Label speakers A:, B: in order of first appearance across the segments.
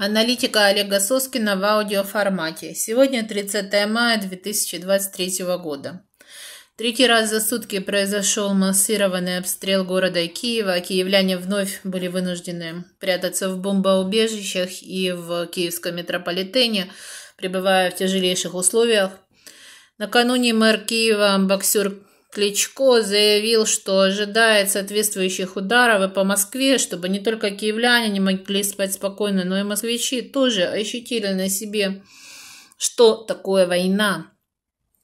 A: Аналитика Олега Соскина в аудиоформате. Сегодня 30 мая 2023 года. Третий раз за сутки произошел массированный обстрел города Киева, киевляне вновь были вынуждены прятаться в бомбоубежищах и в киевском метрополитене, пребывая в тяжелейших условиях. Накануне мэр Киева боксер Кличко заявил, что ожидает соответствующих ударов и по Москве, чтобы не только киевляне не могли спать спокойно, но и москвичи тоже ощутили на себе, что такое война.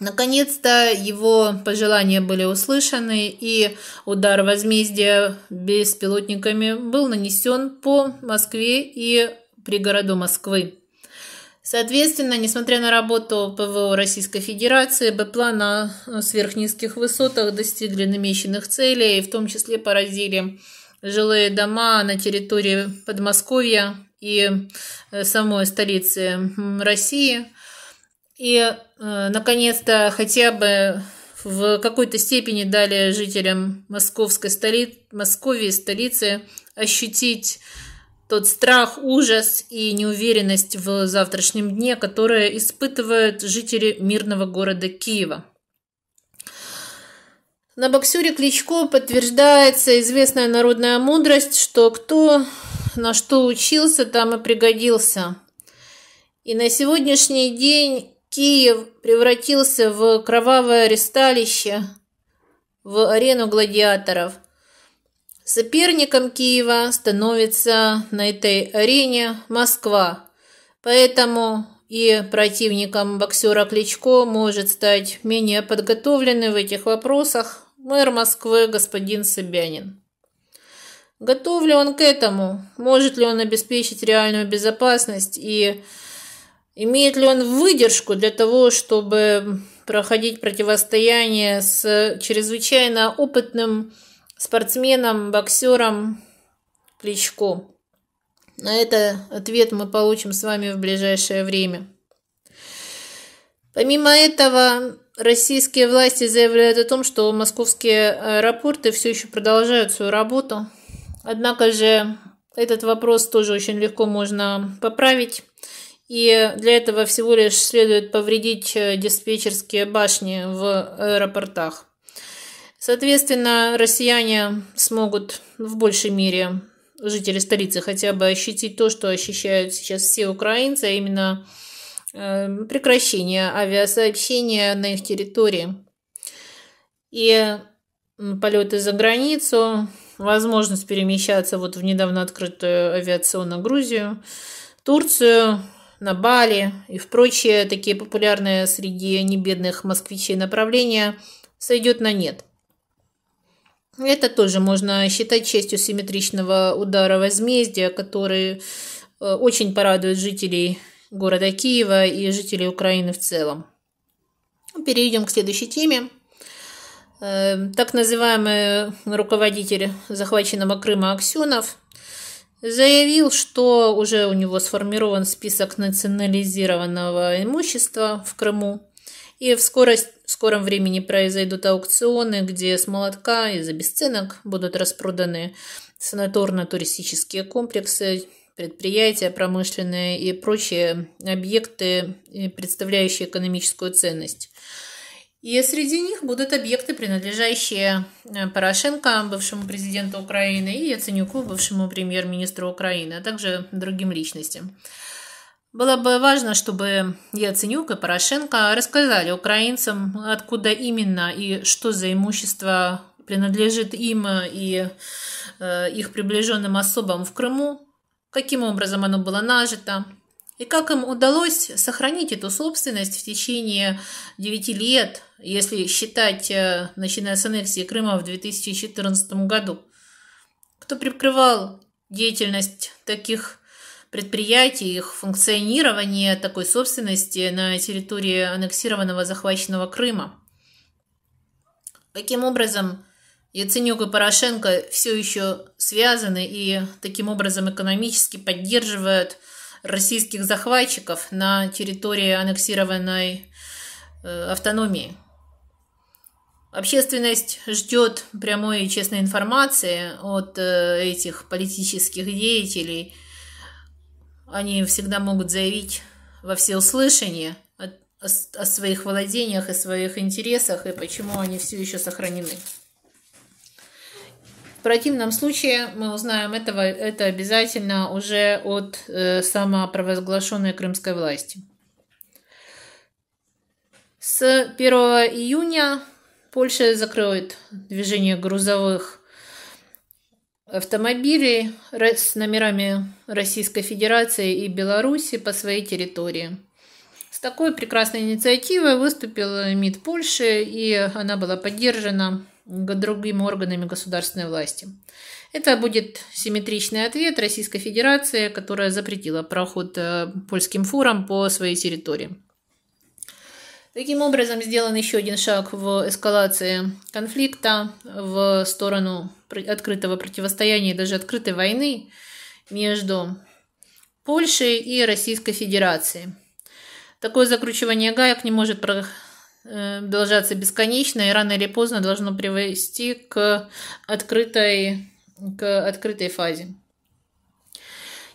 A: Наконец-то его пожелания были услышаны, и удар возмездия беспилотниками был нанесен по Москве и пригороду Москвы. Соответственно, несмотря на работу ПВО Российской Федерации, БПЛА на э, сверхнизких высотах достигли намеченных целей, в том числе поразили жилые дома на территории Подмосковья и э, самой столицы России. И, э, наконец-то, хотя бы в какой-то степени дали жителям московской столицы, Московии, столицы ощутить тот страх, ужас и неуверенность в завтрашнем дне, которые испытывают жители мирного города Киева. На боксере Кличко подтверждается известная народная мудрость, что кто на что учился, там и пригодился. И на сегодняшний день Киев превратился в кровавое аресталище, в арену гладиаторов – Соперником Киева становится на этой арене Москва. Поэтому и противником боксера Кличко может стать менее подготовленный в этих вопросах мэр Москвы господин Собянин. Готов ли он к этому? Может ли он обеспечить реальную безопасность и имеет ли он выдержку для того, чтобы проходить противостояние с чрезвычайно опытным спортсменом, боксером плечко. На это ответ мы получим с вами в ближайшее время. Помимо этого, российские власти заявляют о том, что московские аэропорты все еще продолжают свою работу. Однако же этот вопрос тоже очень легко можно поправить. И для этого всего лишь следует повредить диспетчерские башни в аэропортах. Соответственно, россияне смогут в большей мере, жители столицы, хотя бы ощутить то, что ощущают сейчас все украинцы, а именно э, прекращение авиасообщения на их территории и полеты за границу, возможность перемещаться вот в недавно открытую авиационную Грузию, Турцию, на Бали и в прочие такие популярные среди небедных москвичей направления сойдет на нет. Это тоже можно считать частью симметричного удара возмездия, который э, очень порадует жителей города Киева и жителей Украины в целом. Перейдем к следующей теме. Э, так называемый руководитель захваченного Крыма Аксенов заявил, что уже у него сформирован список национализированного имущества в Крыму, и в, скорость, в скором времени произойдут аукционы, где с молотка и за бесценок будут распроданы санаторно-туристические комплексы, предприятия промышленные и прочие объекты, представляющие экономическую ценность. И среди них будут объекты, принадлежащие э, Порошенко, бывшему президенту Украины, и Яценюку, бывшему премьер-министру Украины, а также другим личностям. Было бы важно, чтобы Яценюк и Порошенко рассказали украинцам, откуда именно и что за имущество принадлежит им и э, их приближенным особам в Крыму, каким образом оно было нажито, и как им удалось сохранить эту собственность в течение 9 лет, если считать, э, начиная с аннексии Крыма в 2014 году? Кто прикрывал деятельность таких предприятий, их функционирование такой собственности на территории аннексированного захваченного Крыма. Таким образом, Яценюк и Порошенко все еще связаны и таким образом экономически поддерживают российских захватчиков на территории аннексированной э, автономии. Общественность ждет прямой и честной информации от э, этих политических деятелей – они всегда могут заявить во всеуслышание о, о, о своих владениях и своих интересах, и почему они все еще сохранены. В противном случае мы узнаем этого, это обязательно уже от э, самопровозглашенной крымской власти. С 1 июня Польша закроет движение грузовых автомобили с номерами Российской Федерации и Беларуси по своей территории. С такой прекрасной инициативой выступил МИД Польши, и она была поддержана другими органами государственной власти. Это будет симметричный ответ Российской Федерации, которая запретила проход э, польским фурам по своей территории. Таким образом, сделан еще один шаг в эскалации конфликта в сторону открытого противостояния даже открытой войны между Польшей и Российской Федерацией. Такое закручивание гаек не может э, продолжаться бесконечно и рано или поздно должно привести к открытой, к открытой фазе.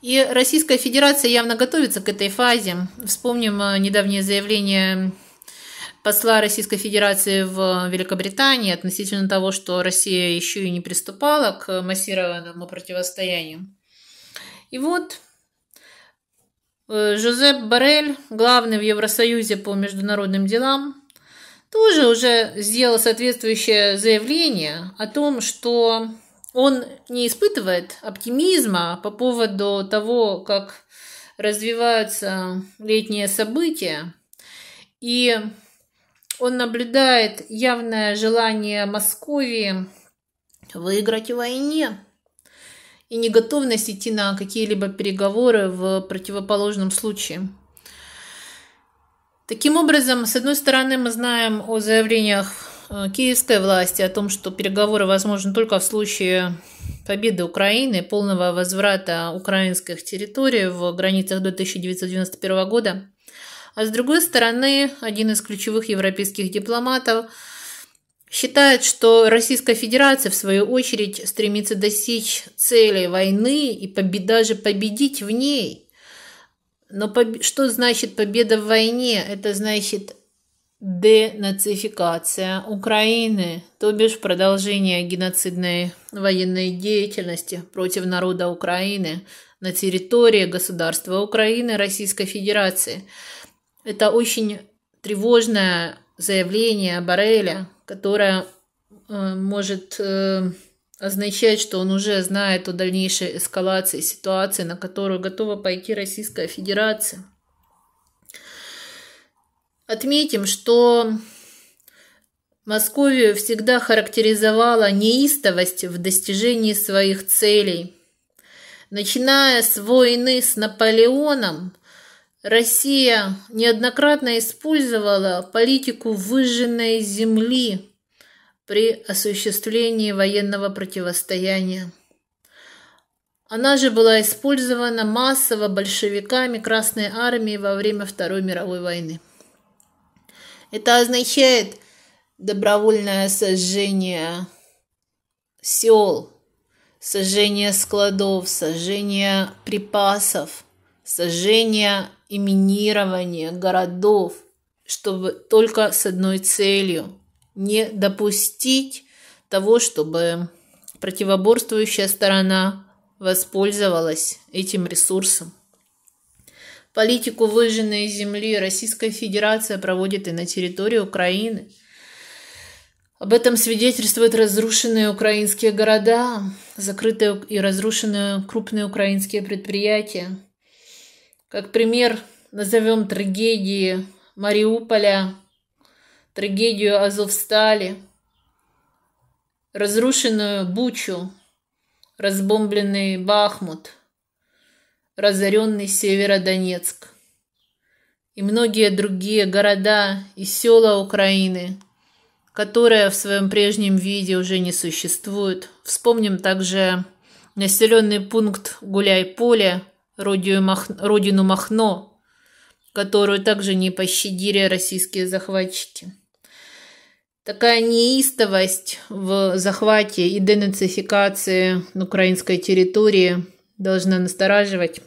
A: И Российская Федерация явно готовится к этой фазе. Вспомним э, недавнее заявление посла Российской Федерации в Великобритании относительно того, что Россия еще и не приступала к массированному противостоянию. И вот э, Жозеп Барель, главный в Евросоюзе по международным делам, тоже уже сделал соответствующее заявление о том, что он не испытывает оптимизма по поводу того, как развиваются летние события. И он наблюдает явное желание Москвы выиграть в войне и неготовность идти на какие-либо переговоры в противоположном случае. Таким образом, с одной стороны, мы знаем о заявлениях э, киевской власти о том, что переговоры возможны только в случае победы Украины, полного возврата украинских территорий в границах до 1991 года. А с другой стороны, один из ключевых европейских дипломатов считает, что Российская Федерация, в свою очередь, стремится достичь цели войны и побед... даже победить в ней. Но что значит победа в войне? Это значит денацификация Украины, то бишь продолжение геноцидной военной деятельности против народа Украины на территории государства Украины Российской Федерации – это очень тревожное заявление Барреля, которое э, может э, означать, что он уже знает о дальнейшей эскалации ситуации, на которую готова пойти Российская Федерация. Отметим, что Московию всегда характеризовала неистовость в достижении своих целей. Начиная с войны с Наполеоном – Россия неоднократно использовала политику выжженной земли при осуществлении военного противостояния. Она же была использована массово большевиками Красной Армии во время Второй мировой войны. Это означает добровольное сожжение сел, сожжение складов, сожжение припасов – сожжение и минирование городов, чтобы только с одной целью – не допустить того, чтобы противоборствующая сторона воспользовалась этим ресурсом. Политику выжженной земли Российская Федерация проводит и на территории Украины. Об этом свидетельствуют разрушенные украинские города, закрытые и разрушенные крупные украинские предприятия, как пример назовем трагедии Мариуполя, трагедию Азовстали, разрушенную Бучу, разбомбленный Бахмут, разоренный Северодонецк и многие другие города и села Украины, которые в своем прежнем виде уже не существуют. Вспомним также населенный пункт Гуляй-Поле, родину Махно, которую также не пощадили российские захватчики. Такая неистовость в захвате и денацификации на украинской территории должна настораживать.